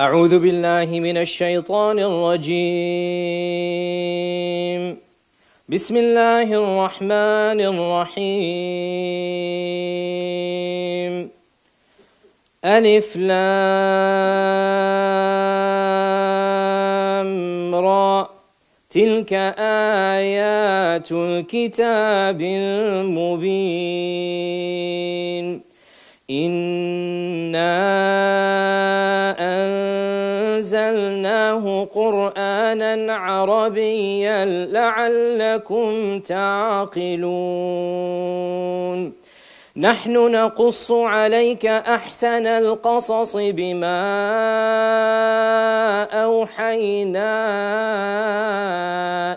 أعوذ بالله من الشيطان الرجيم بسم الله الرحمن الرحيم ألف لام را تلك آيات الكتاب المبين إن قرآنا عربيا لعلكم تعقلون نحن نقص عليك أحسن القصص بما أوحينا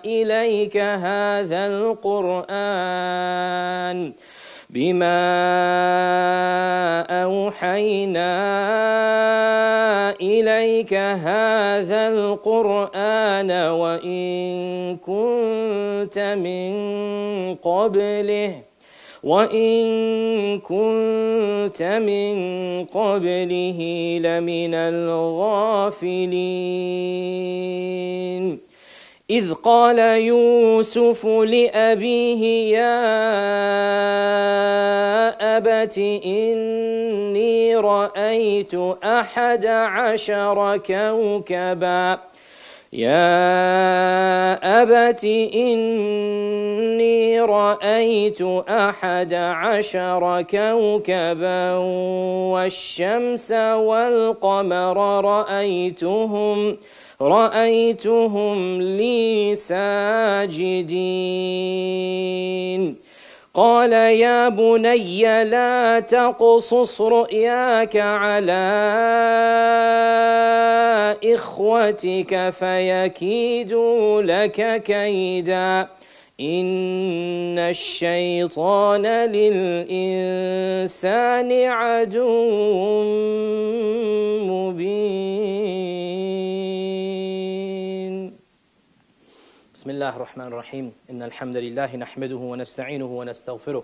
إليك هذا القرآن بما أوحينا إليك هذا القرآن وإن كنت من قبله وإن كنت من قبله لمن الغافلين إذ قال يوسف لأبيه يا أبت إني رأيت أحد عشر كوكبا يا أبت إني رأيت أحد عشر كوكبا والشمس والقمر رأيتهم ۖ رأيتهم لي ساجدين قال يا بني لا تقصص رؤياك على إخوتك فيكيدوا لك كيدا إن الشيطان للإنسان عدو مبين بسم الله الرحمن الرحيم إن الحمد لله نحمده ونستعينه ونستغفره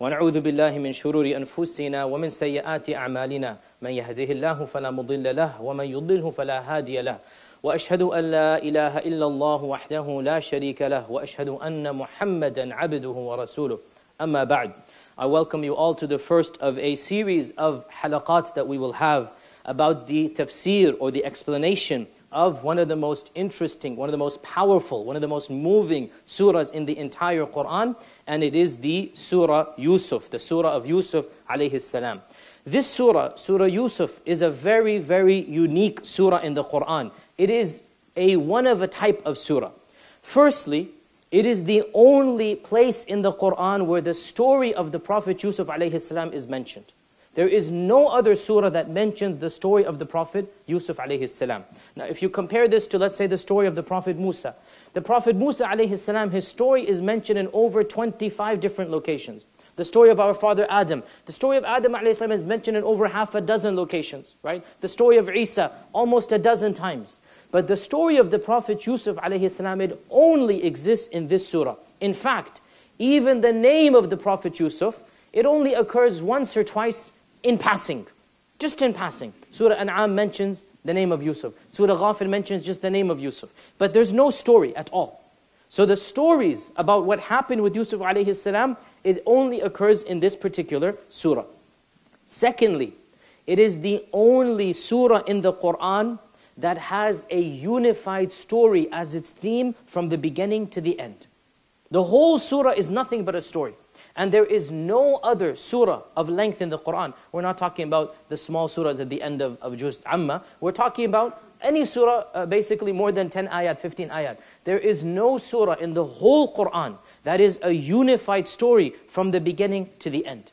ونعوذ بالله من شرور أنفسنا ومن سيئات أعمالنا من يهده الله فلا مضل له ومن يضله فلا هادي له وأشهد أن لا إله إلا الله وحده لا شريك له وأشهد أن محمدا عبده ورسوله أما بعد I welcome you all to the first of a series of halaqat that we will have about the tafsir or the explanation of one of the most interesting, one of the most powerful, one of the most moving surahs in the entire Quran, and it is the Surah Yusuf, the Surah of Yusuf alayhi salam. This surah, Surah Yusuf, is a very, very unique surah in the Quran. It is a one of a type of surah. Firstly, it is the only place in the Quran where the story of the Prophet Yusuf alayhi salam is mentioned. There is no other surah that mentions the story of the Prophet Yusuf alayhi salam. Now if you compare this to let's say the story of the Prophet Musa. The Prophet Musa alayhi salam, his story is mentioned in over 25 different locations. The story of our father Adam. The story of Adam alayhi is mentioned in over half a dozen locations, right? The story of Isa, almost a dozen times. But the story of the Prophet Yusuf alayhi salam, it only exists in this surah. In fact, even the name of the Prophet Yusuf, it only occurs once or twice in passing. Just in passing. Surah An'am mentions the name of Yusuf. Surah Ghafir mentions just the name of Yusuf. But there's no story at all. So the stories about what happened with Yusuf alayhi salam, it only occurs in this particular surah. Secondly, it is the only surah in the Quran that has a unified story as its theme from the beginning to the end. The whole surah is nothing but a story. And there is no other surah of length in the Quran. We're not talking about the small surahs at the end of, of Juz Amma. We're talking about any surah, uh, basically more than 10 ayat, 15 ayat. There is no surah in the whole Quran that is a unified story from the beginning to the end.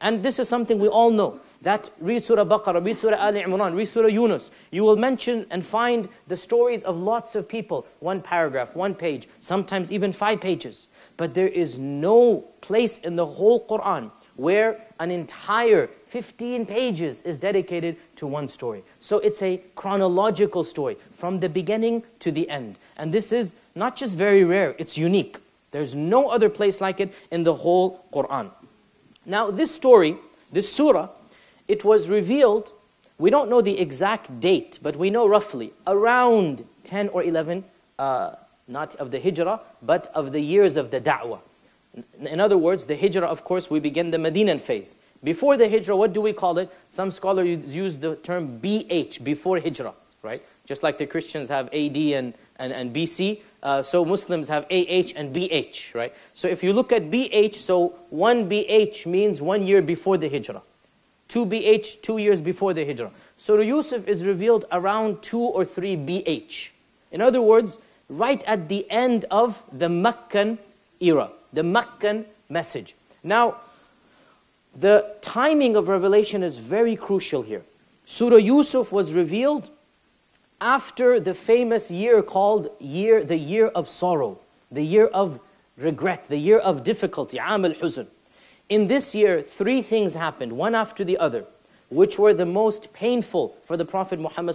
And this is something we all know. That read Surah Baqarah, read Surah Al Imran, read Surah Yunus. You will mention and find the stories of lots of people. One paragraph, one page, sometimes even five pages. But there is no place in the whole Quran where an entire 15 pages is dedicated to one story. So it's a chronological story from the beginning to the end. And this is not just very rare, it's unique. There's no other place like it in the whole Quran. Now, this story, this surah, it was revealed, we don't know the exact date, but we know roughly around 10 or 11, uh, not of the hijrah, but of the years of the da'wah. In other words, the hijrah, of course, we begin the Medinan phase. Before the hijrah, what do we call it? Some scholars use the term BH, before hijrah, right? Just like the Christians have AD and, and, and BC, uh, so Muslims have AH and BH, right? So if you look at BH, so 1 BH means one year before the hijrah. 2 BH, two years before the Hijrah. Surah Yusuf is revealed around 2 or 3 BH. In other words, right at the end of the Meccan era, the Meccan message. Now, the timing of revelation is very crucial here. Surah Yusuf was revealed after the famous year called year, the year of sorrow, the year of regret, the year of difficulty, Am huzn in this year, three things happened, one after the other, which were the most painful for the Prophet Muhammad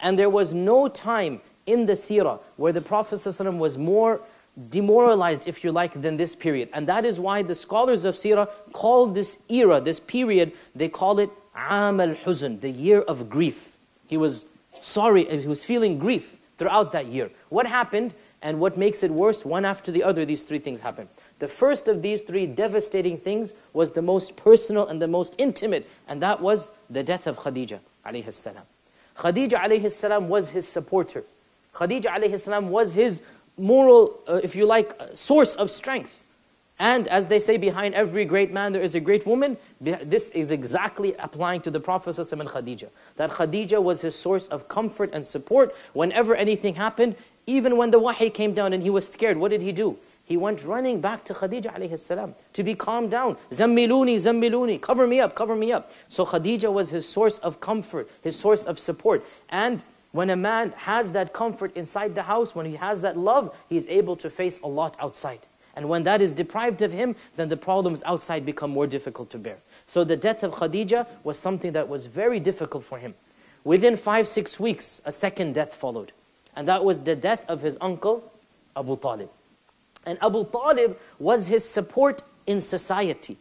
And there was no time in the seerah where the Prophet was more demoralized, if you like, than this period. And that is why the scholars of seerah call this era, this period, they call it Am al-Huzn, the year of grief. He was sorry, he was feeling grief throughout that year. What happened? And what makes it worse, one after the other, these three things happen. The first of these three devastating things was the most personal and the most intimate, and that was the death of Khadija alayhi Khadija alayhi was his supporter. Khadija alayhi was his moral, uh, if you like, uh, source of strength. And as they say, behind every great man there is a great woman. This is exactly applying to the Prophet and Khadija. That Khadija was his source of comfort and support. Whenever anything happened, even when the wahi came down and he was scared, what did he do? He went running back to Khadija alayhi salam to be calmed down. Zammiluni, zammiluni, cover me up, cover me up. So Khadija was his source of comfort, his source of support. And when a man has that comfort inside the house, when he has that love, he is able to face a lot outside. And when that is deprived of him, then the problems outside become more difficult to bear. So the death of Khadija was something that was very difficult for him. Within five, six weeks, a second death followed and that was the death of his uncle, Abu Talib. And Abu Talib was his support in society.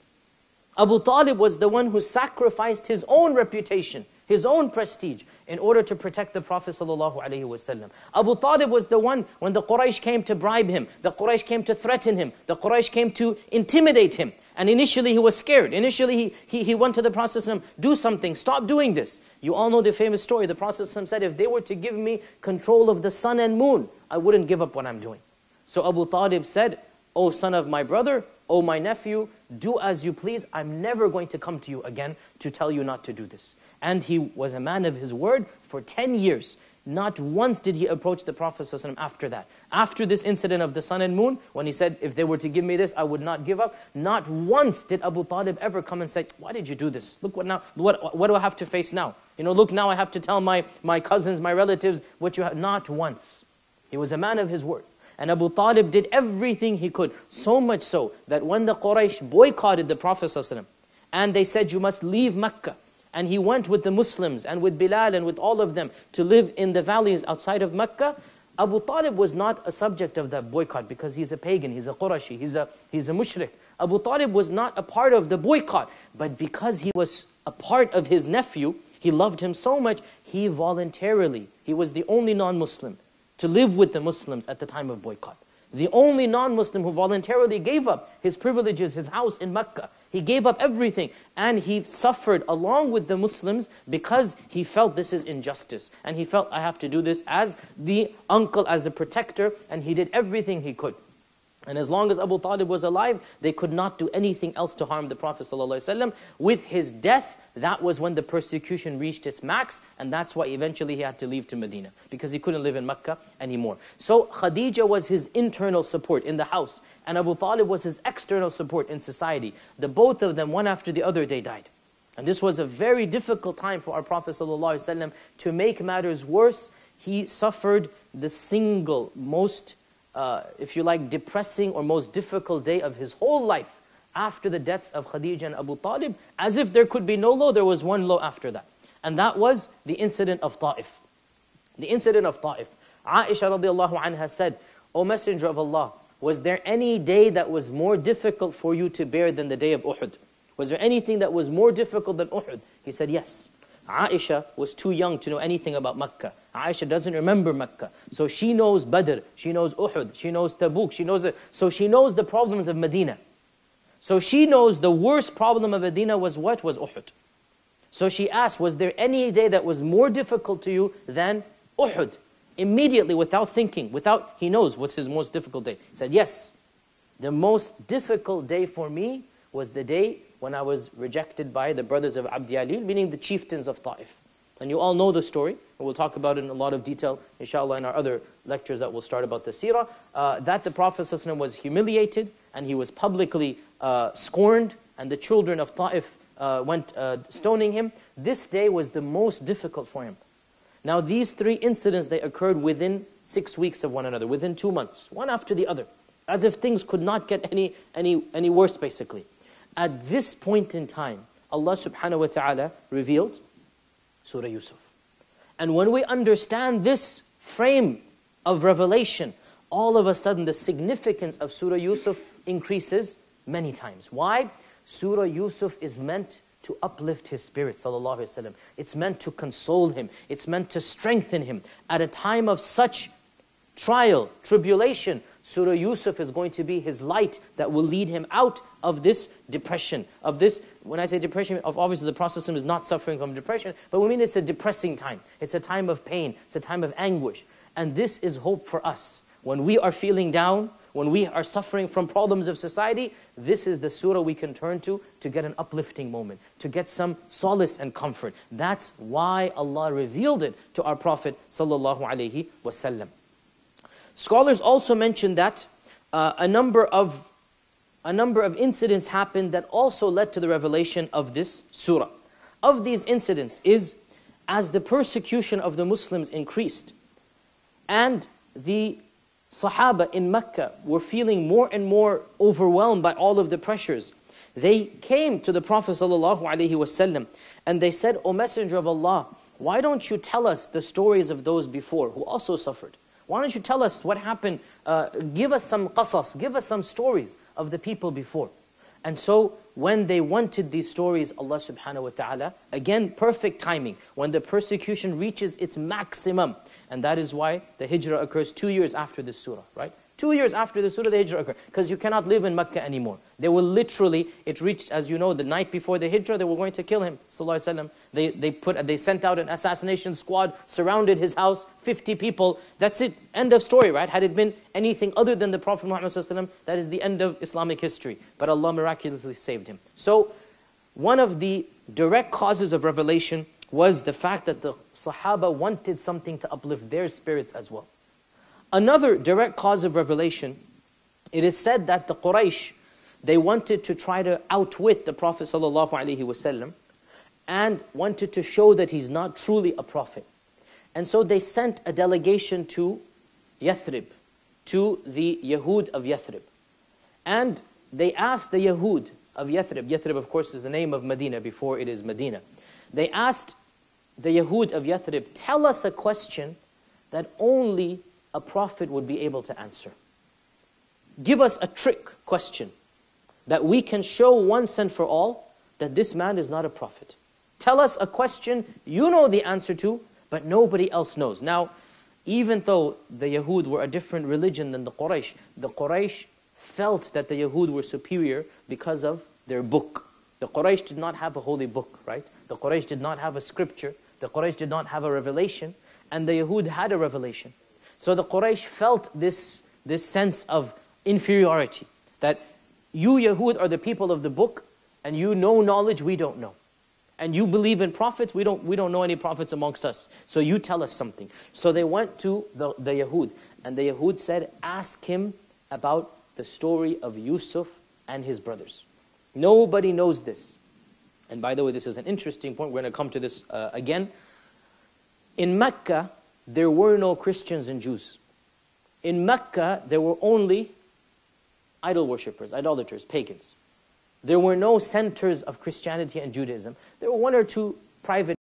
Abu Talib was the one who sacrificed his own reputation, his own prestige, in order to protect the Prophet ﷺ. Abu Talib was the one when the Quraysh came to bribe him, the Quraysh came to threaten him, the Quraysh came to intimidate him. And initially he was scared. Initially he, he, he went to the Prophet do something, stop doing this. You all know the famous story. The Prophet said, if they were to give me control of the sun and moon, I wouldn't give up what I'm doing. So Abu Talib said, O son of my brother, O my nephew, do as you please. I'm never going to come to you again to tell you not to do this. And he was a man of his word for 10 years. Not once did he approach the Prophet ﷺ after that. After this incident of the sun and moon, when he said, if they were to give me this, I would not give up. Not once did Abu Talib ever come and say, why did you do this? Look what now, what, what do I have to face now? You know, look now I have to tell my, my cousins, my relatives, what you have. Not once. He was a man of his word. And Abu Talib did everything he could. So much so that when the Quraysh boycotted the Prophet ﷺ, and they said, you must leave Mecca and he went with the Muslims and with Bilal and with all of them to live in the valleys outside of Mecca, Abu Talib was not a subject of that boycott because he's a pagan, he's a Qurashi, he's a, he's a mushrik. Abu Talib was not a part of the boycott, but because he was a part of his nephew, he loved him so much, he voluntarily, he was the only non-Muslim to live with the Muslims at the time of boycott. The only non-Muslim who voluntarily gave up his privileges, his house in Mecca, he gave up everything and he suffered along with the Muslims because he felt this is injustice. And he felt, I have to do this as the uncle, as the protector, and he did everything he could. And as long as Abu Talib was alive, they could not do anything else to harm the Prophet ﷺ. With his death, that was when the persecution reached its max, and that's why eventually he had to leave to Medina, because he couldn't live in Mecca anymore. So Khadija was his internal support in the house, and Abu Talib was his external support in society. The both of them, one after the other, they died. And this was a very difficult time for our Prophet ﷺ. To make matters worse, he suffered the single most uh, if you like, depressing or most difficult day of his whole life after the deaths of Khadija and Abu Talib, as if there could be no low, there was one low after that. And that was the incident of Ta'if. The incident of Ta'if. Aisha radiallahu anha said, O Messenger of Allah, was there any day that was more difficult for you to bear than the day of Uhud? Was there anything that was more difficult than Uhud? He said, yes. Aisha was too young to know anything about Makkah. Aisha doesn't remember Mecca. So she knows Badr, she knows Uhud, she knows Tabuk, she knows it. So she knows the problems of Medina. So she knows the worst problem of Medina was what? Was Uhud. So she asked, was there any day that was more difficult to you than Uhud? Immediately, without thinking, without, he knows what's his most difficult day. He said, yes, the most difficult day for me was the day when I was rejected by the brothers of Abdi Alil, meaning the chieftains of Ta'if. And you all know the story, and we'll talk about it in a lot of detail, inshallah, in our other lectures that we will start about the seerah, uh, that the Prophet ﷺ was humiliated and he was publicly uh, scorned, and the children of Ta'if uh, went uh, stoning him. This day was the most difficult for him. Now, these three incidents, they occurred within six weeks of one another, within two months, one after the other, as if things could not get any, any, any worse, basically. At this point in time, Allah subhanahu wa ta'ala revealed Surah Yusuf. And when we understand this frame of revelation, all of a sudden the significance of Surah Yusuf increases many times. Why? Surah Yusuf is meant to uplift his spirit, sallallahu alaihi wasallam. It's meant to console him. It's meant to strengthen him at a time of such trial, tribulation, Surah Yusuf is going to be his light that will lead him out of this depression. Of this, when I say depression, of obviously the Prophet is not suffering from depression, but we mean it's a depressing time. It's a time of pain. It's a time of anguish. And this is hope for us. When we are feeling down, when we are suffering from problems of society, this is the surah we can turn to to get an uplifting moment, to get some solace and comfort. That's why Allah revealed it to our Prophet sallallahu alaihi wasallam. Scholars also mention that uh, a number of a number of incidents happened that also led to the revelation of this surah. Of these incidents is as the persecution of the Muslims increased and the Sahaba in Mecca were feeling more and more overwhelmed by all of the pressures. They came to the Prophet ﷺ and they said, O Messenger of Allah, why don't you tell us the stories of those before who also suffered? Why don't you tell us what happened? Uh, give us some qasas, give us some stories of the people before. And so when they wanted these stories, Allah subhanahu wa ta'ala, again, perfect timing, when the persecution reaches its maximum. And that is why the hijrah occurs two years after this surah, right? Two years after the Surah the Hijrah occurred, because you cannot live in Mecca anymore. They were literally, it reached, as you know, the night before the Hijrah, they were going to kill him, sallallahu They, they, put, they sent out an assassination squad, surrounded his house, 50 people. That's it, end of story, right? Had it been anything other than the Prophet Muhammad sallallahu that is the end of Islamic history. But Allah miraculously saved him. So, one of the direct causes of revelation was the fact that the Sahaba wanted something to uplift their spirits as well. Another direct cause of revelation, it is said that the Quraysh, they wanted to try to outwit the Prophet ﷺ and wanted to show that he's not truly a prophet. And so they sent a delegation to Yathrib, to the Yahud of Yathrib. And they asked the Yahud of Yathrib, Yathrib of course is the name of Medina before it is Medina. They asked the Yahud of Yathrib, tell us a question that only a prophet would be able to answer. Give us a trick question that we can show once and for all that this man is not a prophet. Tell us a question you know the answer to, but nobody else knows. Now, even though the Yahud were a different religion than the Quraysh, the Quraysh felt that the Yahud were superior because of their book. The Quraysh did not have a holy book, right? The Quraysh did not have a scripture. The Quraysh did not have a revelation. And the Yahud had a revelation. So the Quraysh felt this, this sense of inferiority that you Yahud are the people of the book and you know knowledge we don't know. And you believe in prophets, we don't, we don't know any prophets amongst us. So you tell us something. So they went to the, the Yahud and the Yahud said, ask him about the story of Yusuf and his brothers. Nobody knows this. And by the way, this is an interesting point. We're going to come to this uh, again. In Mecca, there were no Christians and Jews. In Mecca, there were only idol worshippers, idolaters, pagans. There were no centers of Christianity and Judaism. There were one or two private